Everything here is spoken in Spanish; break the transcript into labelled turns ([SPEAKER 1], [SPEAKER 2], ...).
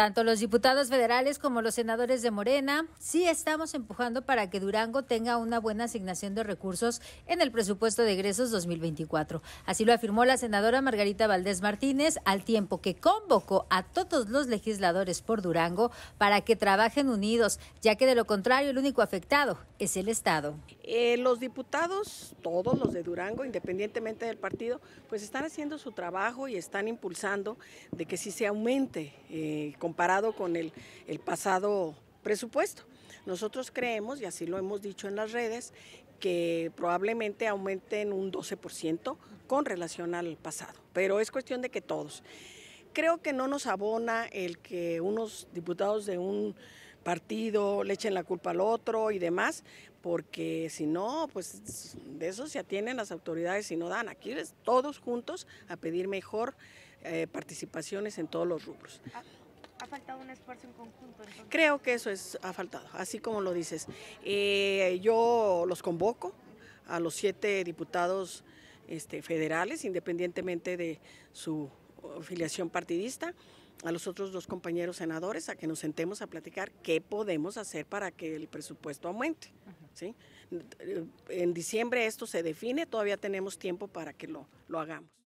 [SPEAKER 1] Tanto los diputados federales como los senadores de Morena sí estamos empujando para que Durango tenga una buena asignación de recursos en el presupuesto de egresos 2024. Así lo afirmó la senadora Margarita Valdés Martínez al tiempo que convocó a todos los legisladores por Durango para que trabajen unidos, ya que de lo contrario el único afectado es el Estado.
[SPEAKER 2] Eh, los diputados, todos los de Durango, independientemente del partido, pues están haciendo su trabajo y están impulsando de que si se aumente. Eh, comparado con el, pasado presupuesto. Nosotros creemos, y así lo hemos dicho en las redes, que probablemente aumenten un 12% con relación al pasado, pero es cuestión de que todos. Creo que no nos abona el que unos diputados de un partido le echen la culpa al otro y demás, porque si no, pues de eso se atienen las autoridades y no dan. Aquí todos juntos a pedir mejor eh, participaciones en todos los rubros. Ah,
[SPEAKER 3] ha faltado un esfuerzo en conjunto.
[SPEAKER 2] Creo que eso es, ha faltado, así como lo dices. Eh, yo los convoco a los siete diputados este, federales, independientemente de su filiación partidista, a los otros dos compañeros senadores, a que nos sentemos a platicar qué podemos hacer para que el presupuesto aumente. En diciembre esto se define, todavía tenemos tiempo para que lo, lo hagamos.